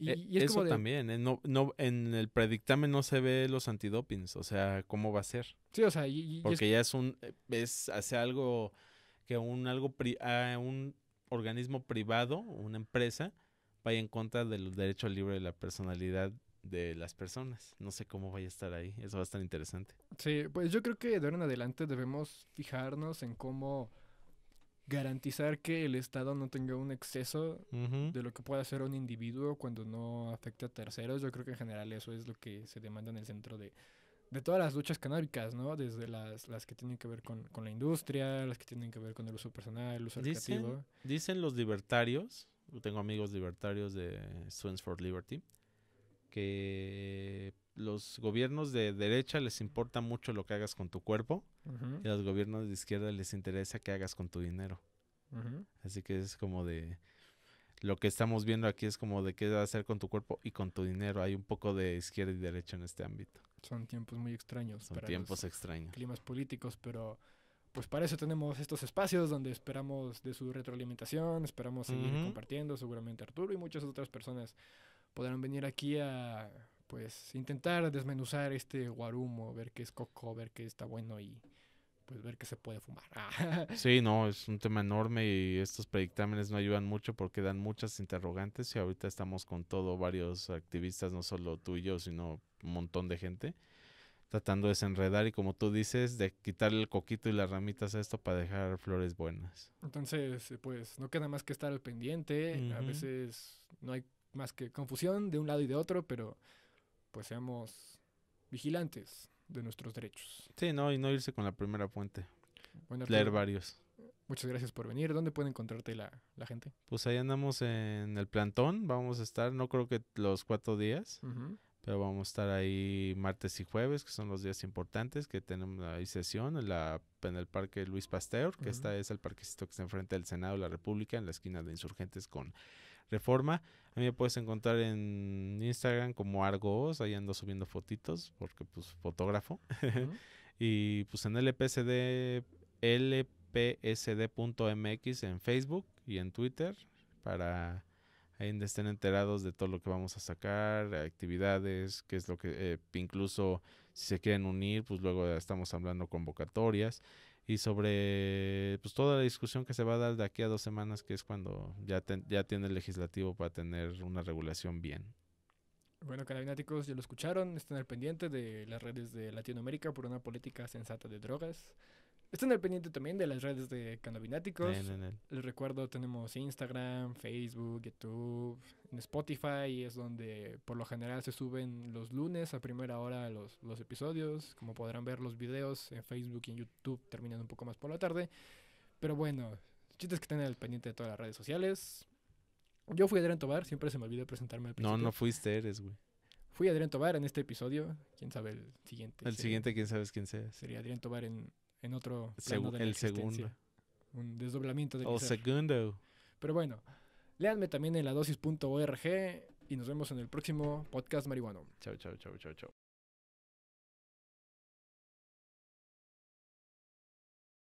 Y, e, eso también, en ¿eh? no, en el predictamen no se ve los antidopings, o sea, cómo va a ser. Sí, o sea, porque ya es un, es, hace algo que un, algo a un organismo privado, una empresa, vaya en contra del derecho libre de la personalidad de las personas. No sé cómo vaya a estar ahí, eso va a estar interesante. Sí, pues yo creo que de ahora en adelante debemos fijarnos en cómo garantizar que el Estado no tenga un exceso de lo que puede hacer un individuo cuando no afecte a terceros. Yo creo que en general eso es lo que se demanda en el centro de, de todas las luchas canábicas, ¿no? Desde las, las que tienen que ver con, la industria, las que tienen que ver con el uso personal, el uso dicen, Dicen los libertarios, tengo amigos libertarios de Students for Liberty, que los gobiernos de derecha les importa mucho lo que hagas con tu cuerpo y los gobiernos de izquierda les interesa que hagas con tu dinero. Así que es como de lo que estamos viendo aquí es como de qué a hacer con tu cuerpo y con tu dinero. Hay un poco de izquierda y derecha en este ámbito. Son tiempos muy extraños. Son tiempos extraños. Climas políticos, pero pues para eso tenemos estos espacios donde esperamos de su retroalimentación, esperamos seguir compartiendo, seguramente Arturo y muchas otras personas podrán venir aquí a pues intentar desmenuzar este guarumo, ver qué es coco, ver qué está bueno y pues ver qué se puede fumar. Ah. sí, no, es un tema enorme y estos predictámenes no ayudan mucho porque dan muchas interrogantes y ahorita estamos con todo varios activistas, no solo tú y sino un montón de gente tratando de desenredar y como tú dices, de quitarle el coquito y las ramitas a esto para dejar flores buenas. Entonces, pues no queda más que estar al pendiente, a veces no hay más que confusión de un lado y de otro, pero pues seamos vigilantes de nuestros derechos. Sí, no, y no irse con la primera puente Bueno, Leer varios. Muchas gracias por venir. ¿Dónde puede encontrarte la, la, gente? Pues ahí andamos en el plantón. Vamos a estar, no creo que los cuatro días, pero vamos a estar ahí martes y jueves, que son los días importantes, que tenemos ahí sesión en, la, en el Parque Luis Pasteur, que está es el parquecito que está enfrente del Senado de la República, en la esquina de Insurgentes con Reforma. A mí me puedes encontrar en Instagram como Argos, ahí ando subiendo fotitos, porque pues fotógrafo. y pues en LPSD, lpsd.mx en Facebook y en Twitter, para ahí estén enterados de todo lo que vamos a sacar, actividades, qué es lo que, eh, incluso si se quieren unir, pues luego estamos hablando convocatorias y sobre pues, toda la discusión que se va a dar de aquí a dos semanas, que es cuando ya, ya tiene el legislativo para tener una regulación bien. Bueno, carabináticos, ya lo escucharon, están al pendiente de las redes de Latinoamérica por una política sensata de drogas en el pendiente también de las redes de Cannabináticos. Les recuerdo, tenemos Instagram, Facebook, YouTube, en Spotify, es donde por lo general se suben los lunes a primera hora los, los episodios. Como podrán ver, los videos en Facebook y en YouTube terminan un poco más por la tarde. Pero bueno, chistes que estén el pendiente de todas las redes sociales. Yo fui Adrián Tobar, siempre se me olvida presentarme al principio. No, no fuiste, eres, güey. Fui Adrián Tobar en este episodio. Quién sabe el siguiente. El siguiente, quién sabes quién sea. Sería Adrián Tobar en en otro plano de la el segundo. Un desdoblamiento de segundo. Pero bueno, léanme también en la dosis.org y nos vemos en el próximo podcast marihuano. Chao, chao, chao, chao, chao.